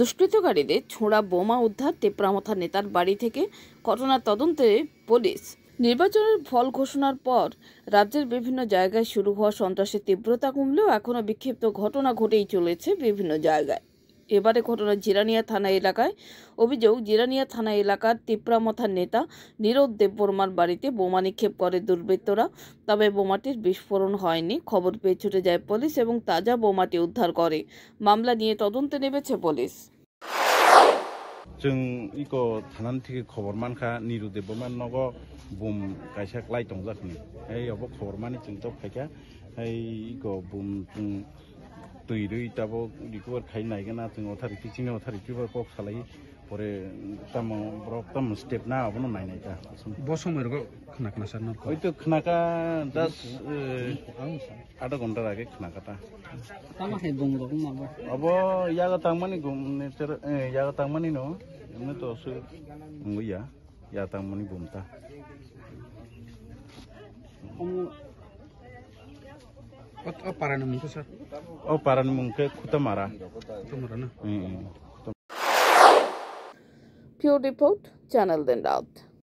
দুষ্কৃতকারীদের ছোঁড়া বোমা উদ্ধার তেপ্রামথা নেতার বাড়ি থেকে ঘটনার তদন্তে পুলিশ নির্বাচনের ফল ঘোষণার পর রাজ্যের বিভিন্ন জায়গায় শুরু হওয়া সন্ত্রাসের তীব্রতা কমলেও এখনও বিক্ষিপ্ত ঘটনা ঘটেই চলেছে বিভিন্ন জায়গায় এবারে ঘটনা জিরানিয়া থানা এলাকায় অভিযোগ জিরানিয়া থানা এলাকার তিপ্রামথার নেতা নীরব দেববর্মার বাড়িতে বোমা নিক্ষেপ করে দুর্বৃত্তরা তবে বোমাটির বিস্ফোরণ হয়নি খবর পেয়ে ছুটে যায় পুলিশ এবং তাজা বোমাটি উদ্ধার করে মামলা নিয়ে তদন্তে নেমেছে পুলিশ जों इको थानानै थिखि खबर मानखा निरु देबमान नगो बुम कायसा लाइटं जाखनि ओइ अबो खबर मानि जों तो फायखा इको बुम তৈরি তাবো লিকো খাই নাই গে না তুমি অথার কিছু নেই অথার কিছু বা কপ খালাই পরে তাম ব্রক তাম স্টেপ না হবো না নাই নাই তা বসময়ের খানা খানা সার নর ওই তো খানাকা দাস আধা ঘন্টার আগে খানাকাটা হব ইয়াগ তাংমানি ইয়াগ তাংমানি ন এমনি তো অসু ইয়া ইয়া তাংমানি গুমতা పారాయణ ముంకు సార్ ఓ పారాయణ ముంకే కుతమారా కుతమారా ప్యూర్ రిపోర్ట్ ఛానల్ దెన్ రాత్